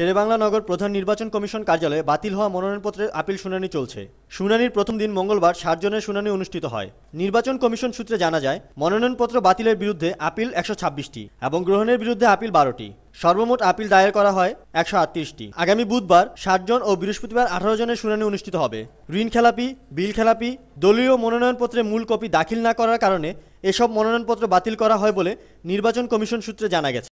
শেরেবাংলা নগর প্রধান নির্বাচন কমিশন কার্যালয়ে বাতিল হওয়া মনোনয়নপত্রের আপিল শুনানি চলছে শুনানির প্রথম দিন মঙ্গলবার সাতজনের শুনানি অনুষ্ঠিত হয় নির্বাচন কমিশন সূত্রে জানা যায় মনোনয়নপত্র বাতিলের বিরুদ্ধে আপিল একশো ছাব্বিশটি এবং গ্রহণের বিরুদ্ধে আপিল বারোটি সর্বমোট আপিল দায়ের করা হয় একশো আটত্রিশটি আগামী বুধবার সাতজন ও বৃহস্পতিবার আঠারো জনের শুনানি অনুষ্ঠিত হবে ঋণ খেলাপি বিল খেলাপি দলীয় মনোনয়নপত্রে মূল কপি দাখিল না করার কারণে এসব মনোনয়নপত্র বাতিল করা হয় বলে নির্বাচন কমিশন সূত্রে জানা গেছে